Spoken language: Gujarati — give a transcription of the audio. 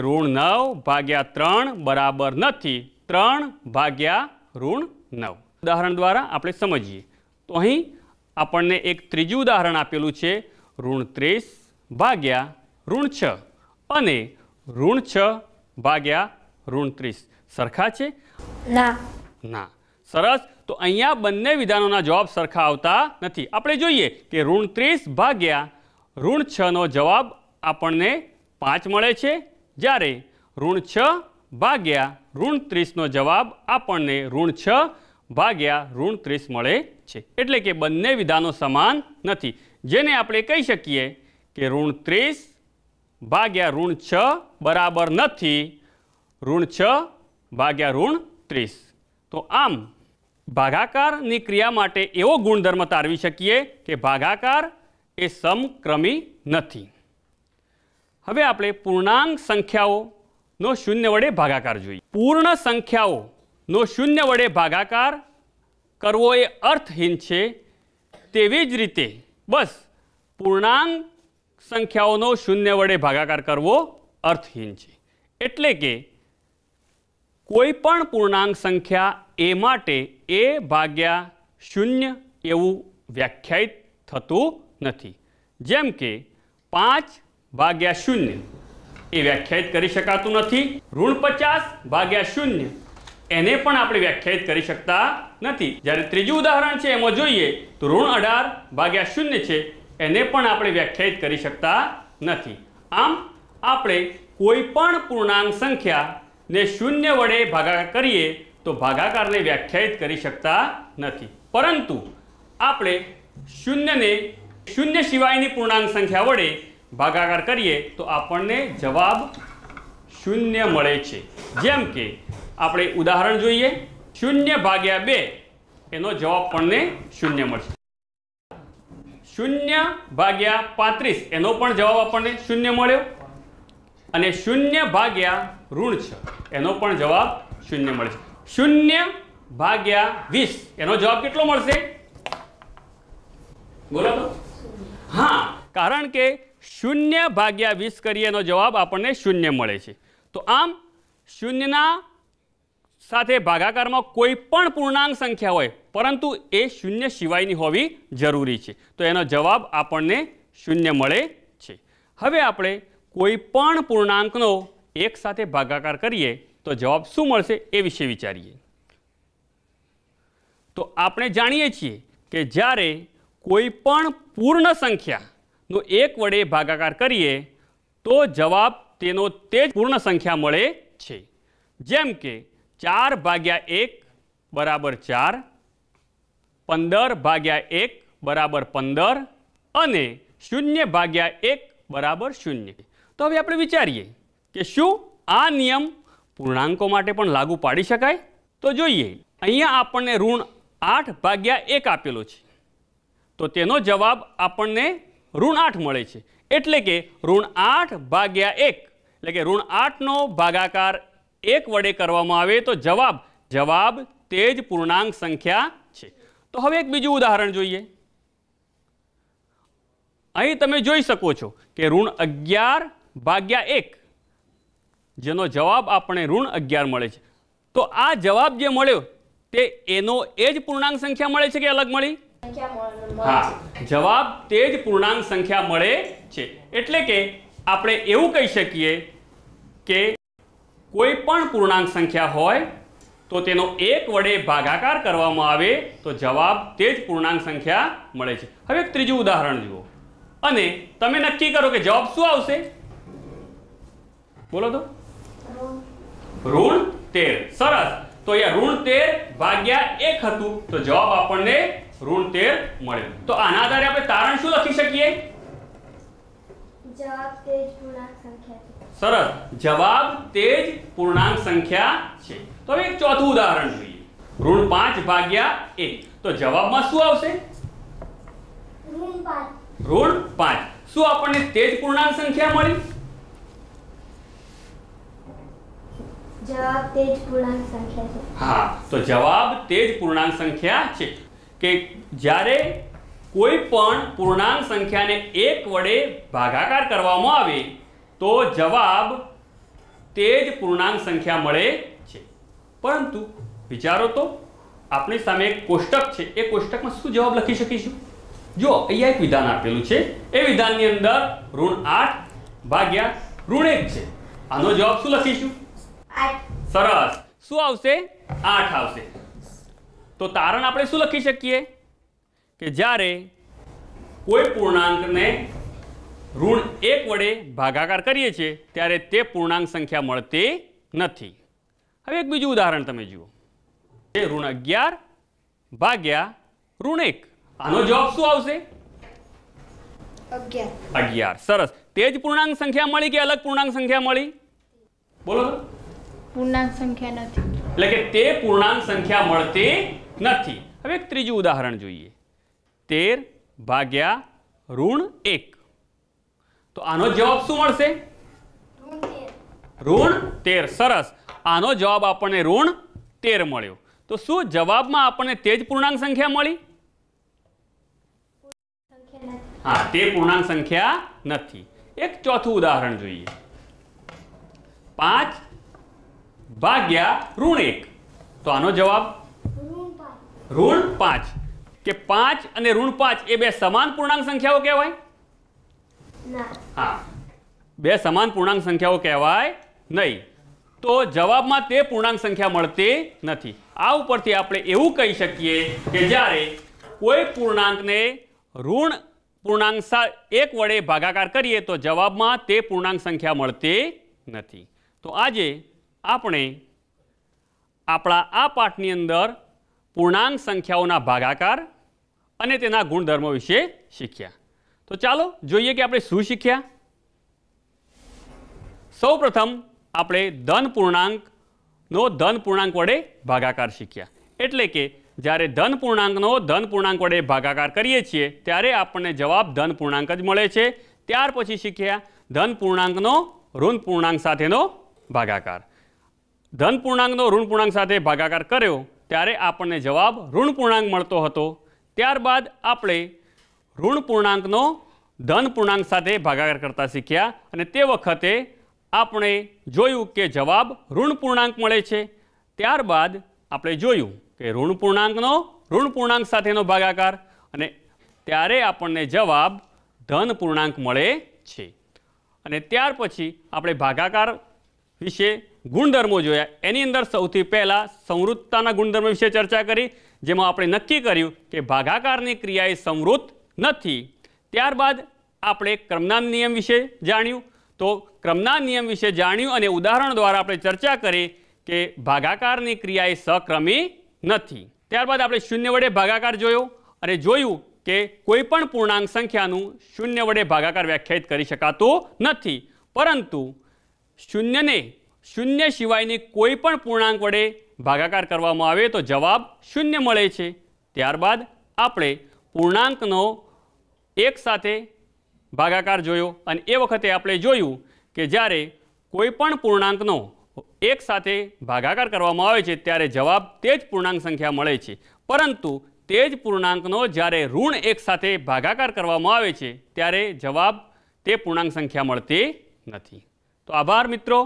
ઋણ નવ ભાગ્યા ત્રણ બરાબર નથી ત્રણ ભાગ્યા ઋણ નવ ઉદાહરણ દ્વારા આપણે સમજીએ તો અહીં આપણને એક ત્રીજું ઉદાહરણ આપેલું છે ઋણ ત્રીસ ભાગ્યા ઋણ છ અને ઋણ છ ભાગ્યા ઋણ ત્રીસ સરખા છે ના ના સરસ તો અહીંયા બંને વિધાનોના જવાબ સરખા આવતા નથી આપણે જોઈએ કે ઋણ ત્રીસ ભાગ્યા ઋણ છનો જવાબ આપણને પાંચ મળે છે જ્યારે ઋણ છ ભાગ્યા ઋણ ત્રીસનો જવાબ આપણને ઋણ છ ભાગ્યા ઋણ ત્રીસ મળે છે એટલે કે બંને વિધાનો સમાન નથી જેને આપણે કહી શકીએ કે ઋણ ત્રીસ ભાગ્યા ઋણ છ બરાબર નથી ઋણ છ ભાગ્યા ઋણ ત્રીસ તો આમ ભાગાકારની ક્રિયા માટે એવો ગુણધર્મ તારવી શકીએ કે ભાગાકાર એ સમક્રમી નથી હવે આપણે પૂર્ણાંક સંખ્યાઓનો શૂન્ય વડે ભાગાકાર જોઈએ પૂર્ણ સંખ્યાઓનો શૂન્ય વડે ભાગાકાર કરવો એ અર્થહીન છે તેવી જ રીતે બસ પૂર્ણાંક સંખ્યાઓનો શૂન્ય વડે ભાગાકાર કરવો અર્થહીન છે એટલે કે કોઈ પણ પૂર્ણાંક સંખ્યા એ માટે એ ભાગ્યા શૂન્ય એવું વ્યાખ્યાયિત થતું નથી જેમ કે પાંચ ભાગ્યા શૂન્ય એ વ્યાખ્યાયિત કરી શકાતું નથી ઋણ પચાસ ભાગ્યા શૂન્ય એને પણ આપણે વ્યાખ્યાયિત કરી શકતા નથી જ્યારે ત્રીજું ઉદાહરણ છે એમાં જોઈએ તો ઋણ અઢાર ભાગ્યા શૂન્ય છે એને પણ આપણે વ્યાખ્યાયિત કરી શકતા નથી આમ આપણે કોઈ પણ પૂર્ણાંક સંખ્યાને શૂન્ય વડે ભાગાકાર કરીએ તો ભાગાકારને વ્યાખ્યાયિત કરી શકતા નથી પરંતુ આપણે શૂન્યને શૂન્ય સિવાયની પૂર્ણાંક સંખ્યા વડે ભાગાકાર કરીએ તો આપણને જવાબ શૂન્ય મળે છે જેમ કે આપણે ઉદાહરણ જોઈએ શૂન્ય ભાગ્યા બે એનો જવાબ આપણને શૂન્ય મળશે શૂન્ય ભાગ્યા પાંત્રીસ એનો પણ જવાબ આપણને શૂન્ય મળ્યો અને શૂન્ય ભાગ્યા ઋણ છ એનો પણ જવાબ શૂન્ય મળે છે શૂન્ય ભાગ્યા વીસ એનો જવાબ કેટલો મળશે બોલો હા કારણ કે શૂન્ય ભાગ્યા વીસ કરીએ એનો જવાબ આપણને શૂન્ય મળે છે તો આમ શૂન્યના સાથે ભાગાકારમાં કોઈ પણ પૂર્ણાંક સંખ્યા હોય પરંતુ એ શૂન્ય સિવાયની હોવી જરૂરી છે તો એનો જવાબ આપણને શૂન્ય મળે છે હવે આપણે કોઈ પણ પૂર્ણાંકનો એક સાથે ભાગાકાર કરીએ તો જવાબ શું મળશે એ વિશે વિચારીએ તો આપણે જાણીએ છીએ કે જ્યારે કોઈ પણ પૂર્ણ સંખ્યા નો એક વડે ભાગાકાર કરીએ તો જવાબ તેનો તે જ પૂર્ણ સંખ્યા મળે છે જેમ કે ચાર ભાગ્યા એક બરાબર ચાર પંદર ભાગ્યા એક બરાબર પંદર અને શૂન્ય ભાગ્યા એક બરાબર શૂન્ય તો હવે આપણે વિચારીએ કે શું આ નિયમ પૂર્ણાંકો માટે પણ લાગુ પાડી શકાય તો જોઈએ અહીંયા આપણને ઋણ આઠ ભાગ્યા એક આપેલો છે તો તેનો જવાબ આપણને ઋણ આઠ મળે છે એટલે કે ઋણ આઠ ભાગ્યા એક એટલે કે ઋણ આઠનો ભાગાકાર એક વડે કરવામાં આવે તો જવાબ જવાબ તે જ પૂર્ણાંક સંખ્યા છે તો હવે એક બીજું ઉદાહરણ જોઈએ અહીં તમે જોઈ શકો છો કે ઋણ અગિયાર ભાગ્યા એક જેનો જવાબ આપણે ઋણ અગિયાર મળે છે તો આ જવાબ જે મળ્યો તે એનો એ જ પૂર્ણાંક સંખ્યા મળે છે કે અલગ મળી હા જવાબ તે જ પૂર્ણાંક સંખ્યા મળે છે એટલે કે આપણે એવું કહી શકીએ કે કોઈ પણ પૂર્ણાંક સંખ્યા હોય તો તેનો એક વડે ભાગાકાર કરવામાં આવે તો જવાબ તે જ પૂર્ણાંક સંખ્યા મળે છે હવે એક ત્રીજું ઉદાહરણ જુઓ અને તમે નક્કી કરો કે જવાબ શું આવશે બોલો તો ઋણ તેર સરસ તો અહીંયા ઋણ તેર ભાગ્યા એક હતું તો જવાબ આપણને ઋણ તેર મળ્યું તો આના આધારે આપણે તારણ શું લખી શકીએ સરસ જવાબ તેજ પૂર્ણાંક સંખ્યા છે તો હવે એક ચોથું ઉદાહરણ જોઈએ ઋણ પાંચ ભાગ્યા એક તો જવાબમાં શું આવશે ઋણ પાંચ શું આપણને તેજ પૂર્ણાંક સંખ્યા મળી જવાબ તેજ પૂર્ણાંક સંખ્યા છે હા તો જવાબ તેજ પૂર્ણાંક સંખ્યા છે કે જ્યારે કોઈ પણ પૂર્ણાંક સંખ્યાને એક વડે ભાગાકાર કરવામાં આવે તો જવાબ તે જ પૂર્ણાંક સંખ્યા મળે છે પરંતુ વિચારો તો આપણી સામે એક કોષ્ટક છે એ કોષ્ટકમાં શું જવાબ લખી શકીશું જો અહીંયા એક વિધાન આપેલું છે એ વિધાનની અંદર ઋણ આઠ ભાગ્યા ઋણ એક છે આનો જવાબ શું લખીશું સરસ શું આવશે આઠ આવશે તો તારણ આપણે શું લખી શકીએ કે જ્યારે કોઈ પૂર્ણાંકને ઋણ એક વડે ભાગાકાર કરીએ છીએ ત્યારે તે પૂર્ણાંક સંખ્યા મળતી નથી હવે એક બીજું ઉદાહરણ તમે જુઓ એ ઋણ અગિયાર ભાગ્યા ઋણ એક આનો જવાબ શું આવશે અગિયાર સરસ તે જ પૂર્ણાંક સંખ્યા મળી કે અલગ પૂર્ણાંક સંખ્યા મળી બોલો પૂર્ણાંક સંખ્યા નથી એટલે કે તે પૂર્ણાંક સંખ્યા મળતી નથી હવે એક ત્રીજું ઉદાહરણ જોઈએ તેર ભાગ્યા ઋણ એક તો આનો જવાબ શું મળશે ઋણ તેર સરસ આનો જવાબ આપણને ઋણ તેર મળ્યો તો શું જવાબમાં આપણને તે જ પૂર્ણાંક સંખ્યા મળી હા તે પૂર્ણાંક સંખ્યા નથી એક ચોથું ઉદાહરણ જોઈએ પાંચ ભાગ્યા ઋણ એક તો આનો જવાબ ઋણ પાંચ કે પાંચ અને ઋણ પાંચ એ બે સમાન પૂર્ણાંક સંખ્યાઓ કહેવાય હા બે સમાન પૂર્ણાંક સંખ્યાઓ કહેવાય નહીં તો જવાબમાં તે પૂર્ણાંક સંખ્યા મળતી નથી આ ઉપરથી આપણે એવું કહી શકીએ કે જ્યારે કોઈ પૂર્ણાંકને ઋણ પૂર્ણાંક એક વડે ભાગાકાર કરીએ તો જવાબમાં તે પૂર્ણાંક સંખ્યા મળતી નથી તો આજે આપણે આપણા આ પાઠની અંદર પૂર્ણાંક સંખ્યાઓના ભાગાકાર અને તેના ગુણધર્મો વિશે શીખ્યા તો ચાલો જોઈએ કે આપણે શું શીખ્યા સૌપ્રથમ આપણે ધન પૂર્ણાંકનો ધન પૂર્ણાંક વડે ભાગાકાર શીખ્યા એટલે કે જ્યારે ધન પૂર્ણાંકનો ધન પૂર્ણાંક વડે ભાગાકાર કરીએ છીએ ત્યારે આપણને જવાબ ધન પૂર્ણાંક જ મળે છે ત્યાર પછી શીખ્યા ધન પૂર્ણાંકનો ઋણ પૂર્ણાંક સાથેનો ભાગાકાર ધન પૂર્ણાંકનો ઋણ પૂર્ણાંક સાથે ભાગાકાર કર્યો ત્યારે આપણને જવાબ ઋણ પૂર્ણાંક મળતો હતો ત્યારબાદ આપણે ઋણ પૂર્ણાંકનો ધન પૂર્ણાંક સાથે ભાગાકાર કરતા શીખ્યા અને તે વખતે આપણે જોયું કે જવાબ ઋણ પૂર્ણાંક મળે છે ત્યારબાદ આપણે જોયું કે ઋણ પૂર્ણાંકનો ઋણ પૂર્ણાંક સાથેનો ભાગાકાર અને ત્યારે આપણને જવાબ ધન પૂર્ણાંક મળે છે અને ત્યાર પછી આપણે ભાગાકાર વિશે ગુણધર્મો જોયા એની અંદર સૌથી પહેલાં સમૃદ્ધતાના ગુણધર્મ વિશે ચર્ચા કરી જેમાં આપણે નક્કી કર્યું કે ભાગાકારની ક્રિયા એ સમૃદ્ધ નથી ત્યારબાદ આપણે ક્રમના નિયમ વિશે જાણ્યું તો ક્રમના નિયમ વિશે જાણ્યું અને ઉદાહરણ દ્વારા આપણે ચર્ચા કરી કે ભાગાકારની ક્રિયા એ સક્રમી નથી ત્યારબાદ આપણે શૂન્ય વડે ભાગાકાર જોયો અને જોયું કે કોઈપણ પૂર્ણાંક સંખ્યાનું શૂન્ય વડે ભાગાકાર વ્યાખ્યાયિત કરી શકાતું નથી પરંતુ શૂન્યને શૂન્ય સિવાયની કોઈ પણ પૂર્ણાંક વડે ભાગાકાર કરવામાં આવે તો જવાબ શૂન્ય મળે છે ત્યારબાદ આપણે પૂર્ણાંકનો એક સાથે ભાગાકાર જોયો અને એ વખતે આપણે જોયું કે જ્યારે કોઈપણ પૂર્ણાંકનો એક સાથે ભાગાકાર કરવામાં આવે છે ત્યારે જવાબ તે જ પૂર્ણાંક સંખ્યા મળે છે પરંતુ તે જ પૂર્ણાંકનો જ્યારે ઋણ એક સાથે ભાગાકાર કરવામાં આવે છે ત્યારે જવાબ તે પૂર્ણાંક સંખ્યા મળતી નથી તો આભાર મિત્રો